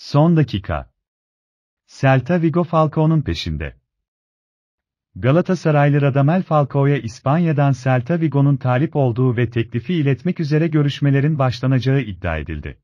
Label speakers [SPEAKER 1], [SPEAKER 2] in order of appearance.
[SPEAKER 1] Son dakika. Celta Vigo Falcao'nun peşinde. Galatasaraylı Radamel Falcao'ya İspanya'dan Celta Vigo'nun talip olduğu ve teklifi iletmek üzere görüşmelerin başlanacağı iddia edildi.